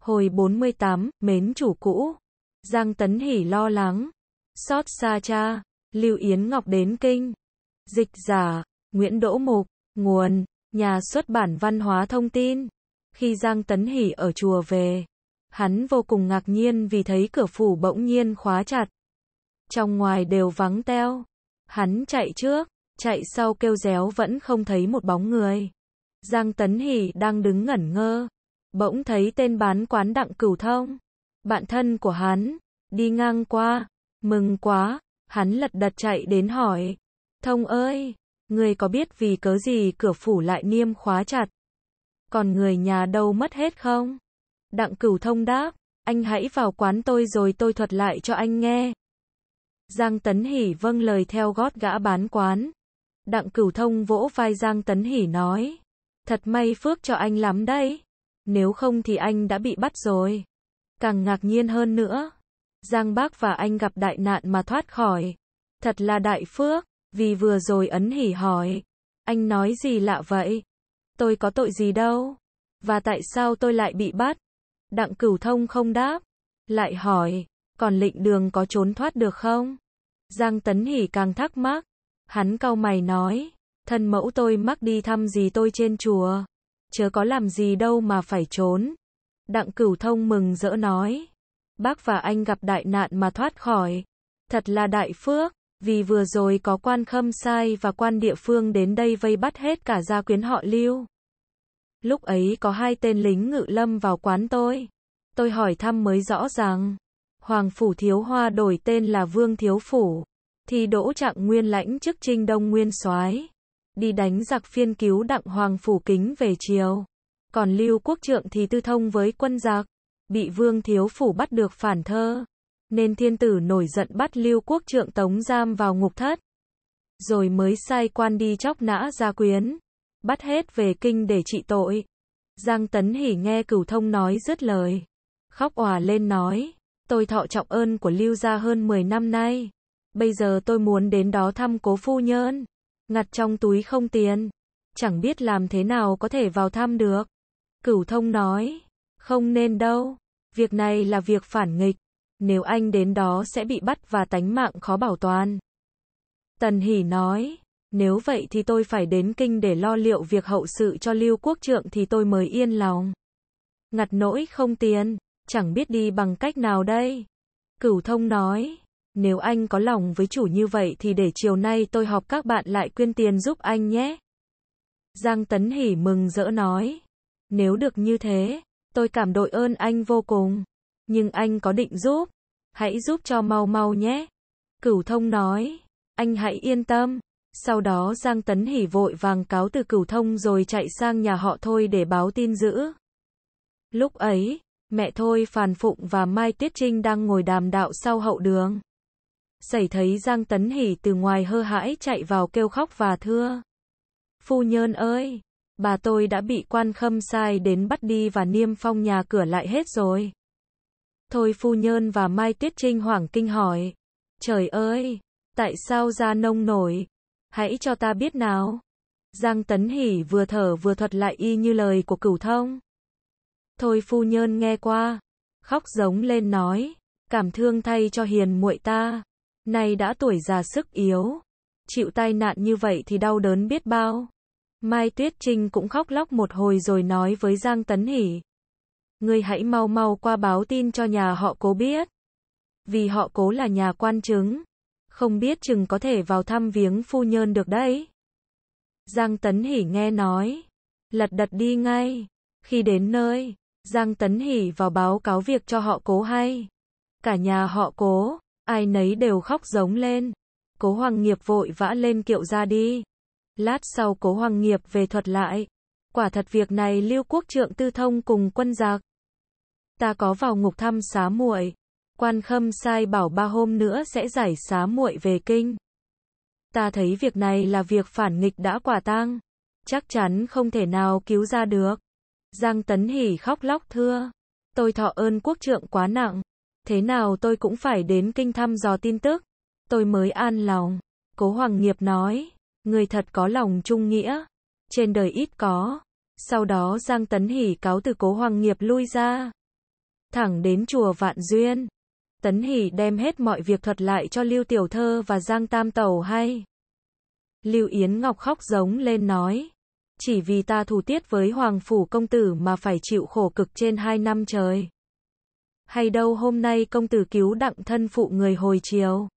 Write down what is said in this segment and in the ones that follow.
Hồi 48, mến chủ cũ. Giang Tấn Hỷ lo lắng. Xót xa cha. Lưu Yến Ngọc đến kinh. Dịch giả. Nguyễn Đỗ Mục. Nguồn. Nhà xuất bản văn hóa thông tin. Khi Giang Tấn Hỷ ở chùa về. Hắn vô cùng ngạc nhiên vì thấy cửa phủ bỗng nhiên khóa chặt. Trong ngoài đều vắng teo. Hắn chạy trước, chạy sau kêu réo vẫn không thấy một bóng người. Giang Tấn Hỷ đang đứng ngẩn ngơ. Bỗng thấy tên bán quán đặng cửu thông, bạn thân của hắn, đi ngang qua, mừng quá, hắn lật đật chạy đến hỏi. Thông ơi, người có biết vì cớ gì cửa phủ lại niêm khóa chặt? Còn người nhà đâu mất hết không? Đặng cửu thông đáp, anh hãy vào quán tôi rồi tôi thuật lại cho anh nghe. Giang Tấn Hỷ vâng lời theo gót gã bán quán. Đặng cửu thông vỗ vai Giang Tấn Hỷ nói. Thật may phước cho anh lắm đây. Nếu không thì anh đã bị bắt rồi. Càng ngạc nhiên hơn nữa. Giang Bác và anh gặp đại nạn mà thoát khỏi. Thật là đại phước, vì vừa rồi ấn hỉ hỏi. Anh nói gì lạ vậy? Tôi có tội gì đâu? Và tại sao tôi lại bị bắt? Đặng cửu thông không đáp. Lại hỏi, còn lịnh đường có trốn thoát được không? Giang Tấn Hỷ càng thắc mắc. Hắn cau mày nói, thân mẫu tôi mắc đi thăm gì tôi trên chùa chớ có làm gì đâu mà phải trốn. Đặng cửu thông mừng rỡ nói. Bác và anh gặp đại nạn mà thoát khỏi. Thật là đại phước, vì vừa rồi có quan khâm sai và quan địa phương đến đây vây bắt hết cả gia quyến họ lưu. Lúc ấy có hai tên lính ngự lâm vào quán tôi. Tôi hỏi thăm mới rõ ràng. Hoàng Phủ Thiếu Hoa đổi tên là Vương Thiếu Phủ. Thì Đỗ Trạng Nguyên lãnh chức trinh Đông Nguyên soái đi đánh giặc phiên cứu đặng hoàng phủ kính về chiều. Còn lưu quốc trượng thì tư thông với quân giặc, bị vương thiếu phủ bắt được phản thơ. Nên thiên tử nổi giận bắt lưu quốc trượng tống giam vào ngục thất. Rồi mới sai quan đi chóc nã gia quyến, bắt hết về kinh để trị tội. Giang Tấn Hỉ nghe cửu thông nói dứt lời. Khóc òa lên nói, tôi thọ trọng ơn của lưu gia hơn 10 năm nay. Bây giờ tôi muốn đến đó thăm cố phu nhân ngặt trong túi không tiền, chẳng biết làm thế nào có thể vào thăm được. Cửu thông nói, không nên đâu, việc này là việc phản nghịch, nếu anh đến đó sẽ bị bắt và tánh mạng khó bảo toàn. Tần Hỉ nói, nếu vậy thì tôi phải đến kinh để lo liệu việc hậu sự cho lưu quốc trượng thì tôi mới yên lòng. Ngặt nỗi không tiền, chẳng biết đi bằng cách nào đây. Cửu thông nói, nếu anh có lòng với chủ như vậy thì để chiều nay tôi họp các bạn lại quyên tiền giúp anh nhé. Giang Tấn Hỷ mừng rỡ nói. Nếu được như thế, tôi cảm đội ơn anh vô cùng. Nhưng anh có định giúp. Hãy giúp cho mau mau nhé. Cửu Thông nói. Anh hãy yên tâm. Sau đó Giang Tấn Hỷ vội vàng cáo từ Cửu Thông rồi chạy sang nhà họ Thôi để báo tin giữ. Lúc ấy, mẹ Thôi Phàn Phụng và Mai Tiết Trinh đang ngồi đàm đạo sau hậu đường. Sẩy thấy Giang Tấn Hỷ từ ngoài hơ hãi chạy vào kêu khóc và thưa. Phu nhân ơi, bà tôi đã bị quan khâm sai đến bắt đi và niêm phong nhà cửa lại hết rồi. Thôi phu nhân và Mai tiết Trinh hoảng kinh hỏi. Trời ơi, tại sao ra nông nổi? Hãy cho ta biết nào. Giang Tấn Hỷ vừa thở vừa thuật lại y như lời của cửu thông. Thôi phu nhân nghe qua, khóc giống lên nói, cảm thương thay cho hiền muội ta nay đã tuổi già sức yếu. Chịu tai nạn như vậy thì đau đớn biết bao. Mai Tuyết Trinh cũng khóc lóc một hồi rồi nói với Giang Tấn Hỷ. Ngươi hãy mau mau qua báo tin cho nhà họ cố biết. Vì họ cố là nhà quan chứng. Không biết chừng có thể vào thăm viếng phu nhân được đấy. Giang Tấn Hỷ nghe nói. Lật đật đi ngay. Khi đến nơi, Giang Tấn Hỷ vào báo cáo việc cho họ cố hay. Cả nhà họ cố ai nấy đều khóc giống lên. Cố Hoàng Nghiệp vội vã lên kiệu ra đi. Lát sau Cố Hoàng Nghiệp về thuật lại. Quả thật việc này Lưu Quốc Trượng Tư Thông cùng quân giặc. Ta có vào ngục thăm xá muội. Quan Khâm sai bảo ba hôm nữa sẽ giải xá muội về kinh. Ta thấy việc này là việc phản nghịch đã quả tang. Chắc chắn không thể nào cứu ra được. Giang Tấn Hỷ khóc lóc thưa. Tôi thọ ơn quốc trượng quá nặng thế nào tôi cũng phải đến kinh thăm dò tin tức. Tôi mới an lòng. Cố Hoàng Nghiệp nói, người thật có lòng trung nghĩa. Trên đời ít có. Sau đó Giang Tấn Hỷ cáo từ Cố Hoàng Nghiệp lui ra. Thẳng đến chùa Vạn Duyên. Tấn Hỷ đem hết mọi việc thuật lại cho Lưu Tiểu Thơ và Giang Tam Tẩu hay. Lưu Yến Ngọc khóc giống lên nói. Chỉ vì ta thủ tiết với Hoàng Phủ Công Tử mà phải chịu khổ cực trên hai năm trời hay đâu hôm nay công tử cứu đặng thân phụ người hồi chiều.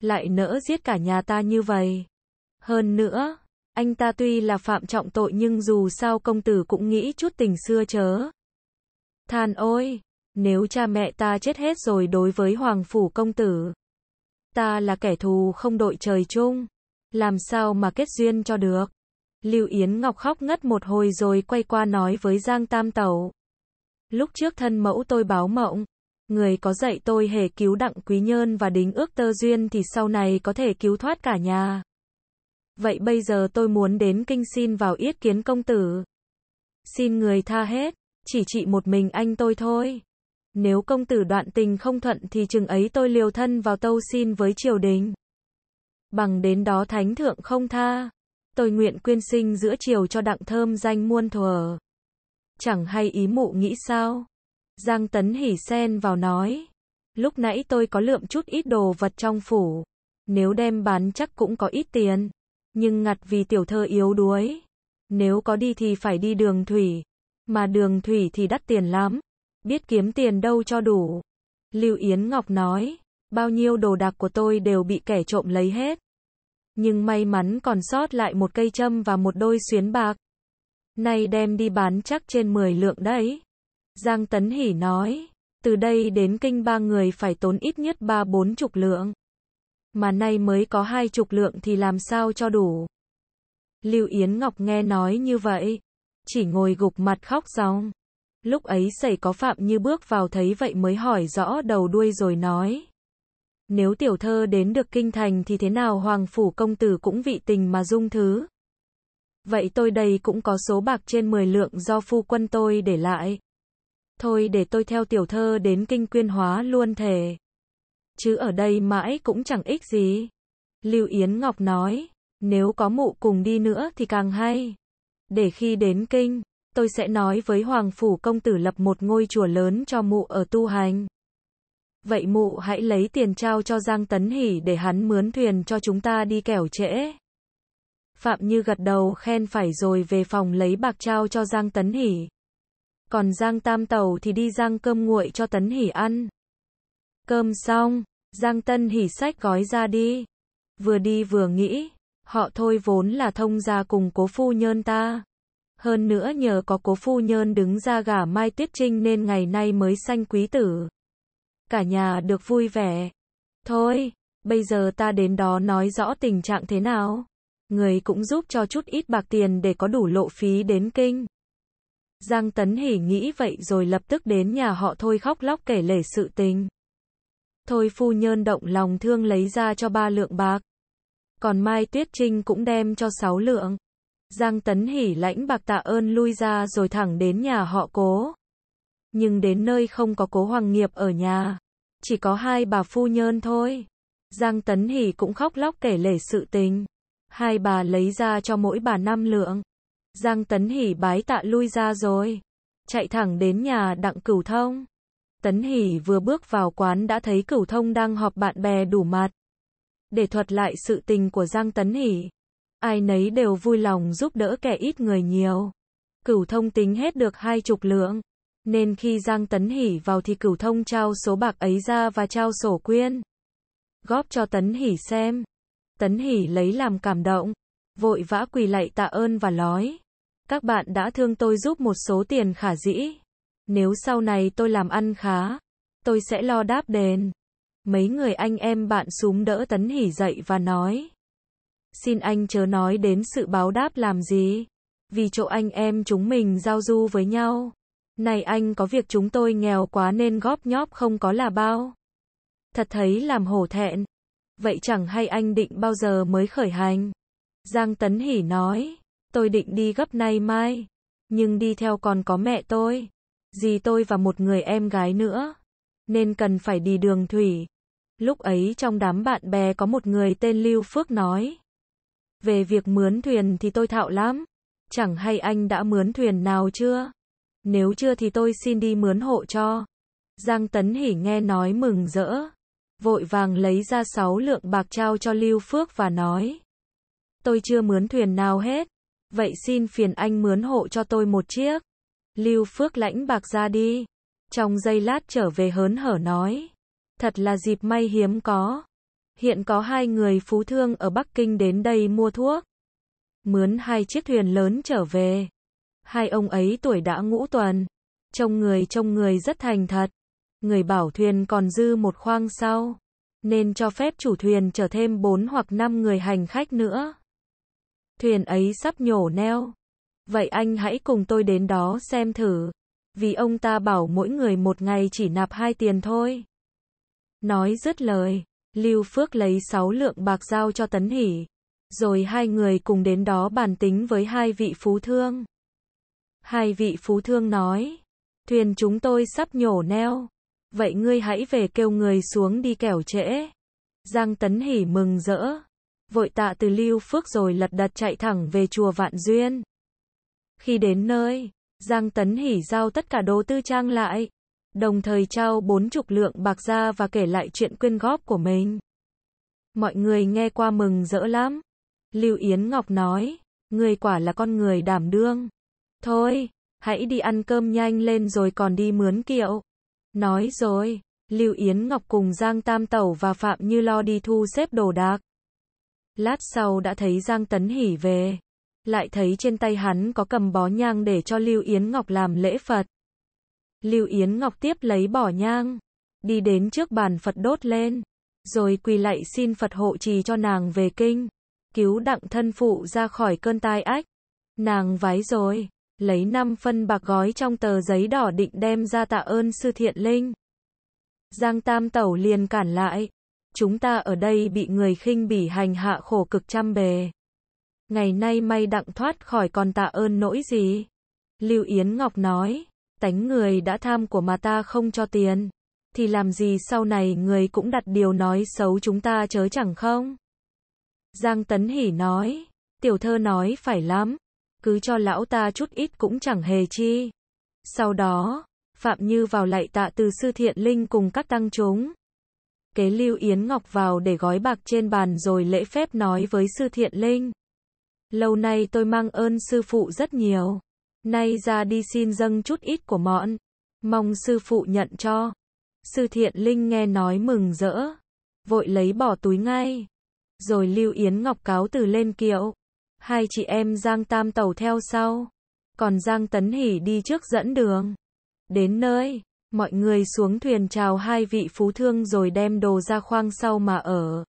Lại nỡ giết cả nhà ta như vậy. Hơn nữa, anh ta tuy là phạm trọng tội nhưng dù sao công tử cũng nghĩ chút tình xưa chớ. Than ôi, nếu cha mẹ ta chết hết rồi đối với hoàng phủ công tử. Ta là kẻ thù không đội trời chung. Làm sao mà kết duyên cho được. Lưu Yến Ngọc khóc ngất một hồi rồi quay qua nói với Giang Tam Tẩu. Lúc trước thân mẫu tôi báo mộng, người có dạy tôi hề cứu đặng quý nhơn và đính ước tơ duyên thì sau này có thể cứu thoát cả nhà. Vậy bây giờ tôi muốn đến kinh xin vào yết kiến công tử. Xin người tha hết, chỉ trị một mình anh tôi thôi. Nếu công tử đoạn tình không thuận thì chừng ấy tôi liều thân vào tâu xin với triều đình. Bằng đến đó thánh thượng không tha. Tôi nguyện quyên sinh giữa triều cho đặng thơm danh muôn thuở. Chẳng hay ý mụ nghĩ sao? Giang Tấn Hỉ sen vào nói. Lúc nãy tôi có lượm chút ít đồ vật trong phủ. Nếu đem bán chắc cũng có ít tiền. Nhưng ngặt vì tiểu thơ yếu đuối. Nếu có đi thì phải đi đường thủy. Mà đường thủy thì đắt tiền lắm. Biết kiếm tiền đâu cho đủ. Lưu Yến Ngọc nói. Bao nhiêu đồ đạc của tôi đều bị kẻ trộm lấy hết. Nhưng may mắn còn sót lại một cây châm và một đôi xuyến bạc. Nay đem đi bán chắc trên 10 lượng đấy. Giang Tấn Hỷ nói, từ đây đến kinh ba người phải tốn ít nhất ba bốn chục lượng. Mà nay mới có hai chục lượng thì làm sao cho đủ. Lưu Yến Ngọc nghe nói như vậy, chỉ ngồi gục mặt khóc ròng. Lúc ấy xảy có Phạm Như bước vào thấy vậy mới hỏi rõ đầu đuôi rồi nói. Nếu tiểu thơ đến được kinh thành thì thế nào Hoàng Phủ Công Tử cũng vị tình mà dung thứ. Vậy tôi đây cũng có số bạc trên 10 lượng do phu quân tôi để lại. Thôi để tôi theo tiểu thơ đến kinh quyên hóa luôn thề. Chứ ở đây mãi cũng chẳng ích gì. Lưu Yến Ngọc nói, nếu có mụ cùng đi nữa thì càng hay. Để khi đến kinh, tôi sẽ nói với Hoàng Phủ Công Tử lập một ngôi chùa lớn cho mụ ở tu hành. Vậy mụ hãy lấy tiền trao cho Giang Tấn Hỷ để hắn mướn thuyền cho chúng ta đi kẻo trễ. Phạm Như gật đầu khen phải rồi về phòng lấy bạc trao cho Giang Tấn Hỷ. Còn Giang Tam Tàu thì đi Giang cơm nguội cho Tấn Hỷ ăn. Cơm xong, Giang Tân Hỷ sách gói ra đi. Vừa đi vừa nghĩ, họ thôi vốn là thông gia cùng cố phu nhân ta. Hơn nữa nhờ có cố phu nhân đứng ra gả Mai Tuyết Trinh nên ngày nay mới sanh quý tử. Cả nhà được vui vẻ. Thôi, bây giờ ta đến đó nói rõ tình trạng thế nào người cũng giúp cho chút ít bạc tiền để có đủ lộ phí đến kinh. Giang Tấn Hỉ nghĩ vậy rồi lập tức đến nhà họ Thôi khóc lóc kể lể sự tình. Thôi phu nhân động lòng thương lấy ra cho ba lượng bạc. Còn Mai Tuyết Trinh cũng đem cho sáu lượng. Giang Tấn Hỉ lãnh bạc tạ ơn lui ra rồi thẳng đến nhà họ cố. Nhưng đến nơi không có cố hoàng nghiệp ở nhà. Chỉ có hai bà phu nhân thôi. Giang Tấn Hỉ cũng khóc lóc kể lể sự tình. Hai bà lấy ra cho mỗi bà năm lượng. Giang Tấn Hỷ bái tạ lui ra rồi. Chạy thẳng đến nhà đặng cửu thông. Tấn Hỷ vừa bước vào quán đã thấy cửu thông đang họp bạn bè đủ mặt. Để thuật lại sự tình của Giang Tấn Hỷ. Ai nấy đều vui lòng giúp đỡ kẻ ít người nhiều. Cửu thông tính hết được hai chục lượng. Nên khi Giang Tấn Hỷ vào thì cửu thông trao số bạc ấy ra và trao sổ quyên. Góp cho Tấn Hỷ xem. Tấn Hỷ lấy làm cảm động, vội vã quỳ lạy tạ ơn và nói. Các bạn đã thương tôi giúp một số tiền khả dĩ. Nếu sau này tôi làm ăn khá, tôi sẽ lo đáp đền. Mấy người anh em bạn súng đỡ Tấn Hỷ dậy và nói. Xin anh chớ nói đến sự báo đáp làm gì. Vì chỗ anh em chúng mình giao du với nhau. Này anh có việc chúng tôi nghèo quá nên góp nhóp không có là bao. Thật thấy làm hổ thẹn vậy chẳng hay anh định bao giờ mới khởi hành? Giang Tấn Hỷ nói, tôi định đi gấp nay mai, nhưng đi theo còn có mẹ tôi, dì tôi và một người em gái nữa, nên cần phải đi đường thủy. Lúc ấy trong đám bạn bè có một người tên Lưu Phước nói, về việc mướn thuyền thì tôi thạo lắm, chẳng hay anh đã mướn thuyền nào chưa? Nếu chưa thì tôi xin đi mướn hộ cho. Giang Tấn Hỷ nghe nói mừng rỡ vội vàng lấy ra sáu lượng bạc trao cho Lưu Phước và nói. Tôi chưa mướn thuyền nào hết, vậy xin phiền anh mướn hộ cho tôi một chiếc. Lưu Phước lãnh bạc ra đi, trong giây lát trở về hớn hở nói. Thật là dịp may hiếm có. Hiện có hai người phú thương ở Bắc Kinh đến đây mua thuốc. Mướn hai chiếc thuyền lớn trở về. Hai ông ấy tuổi đã ngũ tuần. Trông người trông người rất thành thật người bảo thuyền còn dư một khoang sau, nên cho phép chủ thuyền chở thêm 4 hoặc 5 người hành khách nữa. Thuyền ấy sắp nhổ neo. Vậy anh hãy cùng tôi đến đó xem thử, vì ông ta bảo mỗi người một ngày chỉ nạp hai tiền thôi. Nói dứt lời, Lưu Phước lấy 6 lượng bạc giao cho Tấn Hỷ, rồi hai người cùng đến đó bàn tính với hai vị phú thương. Hai vị phú thương nói, thuyền chúng tôi sắp nhổ neo, vậy ngươi hãy về kêu người xuống đi kẻo trễ. Giang Tấn Hỉ mừng rỡ, vội tạ từ Lưu Phước rồi lật đật chạy thẳng về chùa Vạn Duyên. Khi đến nơi, Giang Tấn Hỉ giao tất cả đồ tư trang lại, đồng thời trao bốn chục lượng bạc ra và kể lại chuyện quyên góp của mình. Mọi người nghe qua mừng rỡ lắm. Lưu Yến Ngọc nói, người quả là con người đảm đương. Thôi, hãy đi ăn cơm nhanh lên rồi còn đi mướn kiệu. Nói rồi, Lưu Yến Ngọc cùng Giang Tam Tẩu và Phạm Như Lo đi thu xếp đồ đạc. Lát sau đã thấy Giang Tấn Hỉ về, lại thấy trên tay hắn có cầm bó nhang để cho Lưu Yến Ngọc làm lễ Phật. Lưu Yến Ngọc tiếp lấy bỏ nhang, đi đến trước bàn Phật đốt lên, rồi quỳ lạy xin Phật hộ trì cho nàng về kinh, cứu đặng thân phụ ra khỏi cơn tai ách. Nàng vái rồi, lấy 5 phân bạc gói trong tờ giấy đỏ định đem ra tạ ơn sư thiện linh. Giang Tam Tẩu liền cản lại. Chúng ta ở đây bị người khinh bỉ hành hạ khổ cực trăm bề. Ngày nay may đặng thoát khỏi còn tạ ơn nỗi gì? Lưu Yến Ngọc nói, tánh người đã tham của mà ta không cho tiền. Thì làm gì sau này người cũng đặt điều nói xấu chúng ta chớ chẳng không? Giang Tấn Hỷ nói, tiểu thơ nói phải lắm cứ cho lão ta chút ít cũng chẳng hề chi. Sau đó, Phạm Như vào lại tạ từ sư thiện linh cùng các tăng chúng. Kế Lưu Yến Ngọc vào để gói bạc trên bàn rồi lễ phép nói với sư thiện linh. Lâu nay tôi mang ơn sư phụ rất nhiều. Nay ra đi xin dâng chút ít của mọn. Mong sư phụ nhận cho. Sư thiện linh nghe nói mừng rỡ. Vội lấy bỏ túi ngay. Rồi Lưu Yến Ngọc cáo từ lên kiệu hai chị em Giang Tam Tẩu theo sau, còn Giang Tấn Hỷ đi trước dẫn đường. Đến nơi, mọi người xuống thuyền chào hai vị phú thương rồi đem đồ ra khoang sau mà ở.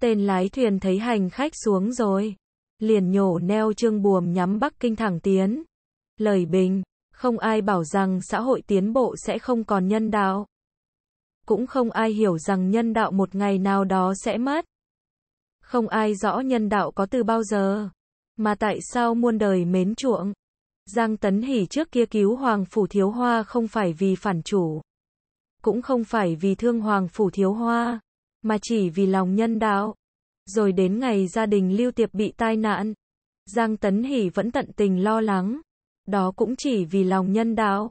Tên lái thuyền thấy hành khách xuống rồi, liền nhổ neo trương buồm nhắm Bắc Kinh thẳng tiến. Lời bình, không ai bảo rằng xã hội tiến bộ sẽ không còn nhân đạo. Cũng không ai hiểu rằng nhân đạo một ngày nào đó sẽ mất. Không ai rõ nhân đạo có từ bao giờ. Mà tại sao muôn đời mến chuộng? Giang Tấn Hỷ trước kia cứu Hoàng Phủ Thiếu Hoa không phải vì phản chủ. Cũng không phải vì thương Hoàng Phủ Thiếu Hoa, mà chỉ vì lòng nhân đạo. Rồi đến ngày gia đình Lưu Tiệp bị tai nạn, Giang Tấn Hỷ vẫn tận tình lo lắng. Đó cũng chỉ vì lòng nhân đạo.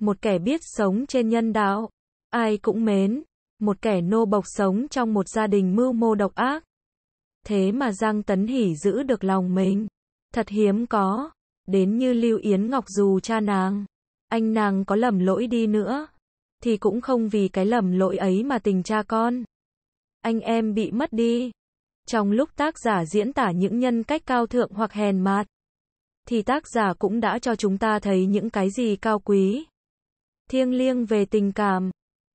Một kẻ biết sống trên nhân đạo, ai cũng mến. Một kẻ nô bộc sống trong một gia đình mưu mô độc ác, thế mà Giang Tấn Hỷ giữ được lòng mình. Thật hiếm có, đến như Lưu Yến Ngọc dù cha nàng, anh nàng có lầm lỗi đi nữa, thì cũng không vì cái lầm lỗi ấy mà tình cha con. Anh em bị mất đi. Trong lúc tác giả diễn tả những nhân cách cao thượng hoặc hèn mạt, thì tác giả cũng đã cho chúng ta thấy những cái gì cao quý, thiêng liêng về tình cảm.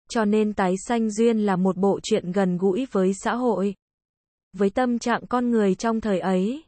Cho nên tái sanh duyên là một bộ truyện gần gũi với xã hội với tâm trạng con người trong thời ấy.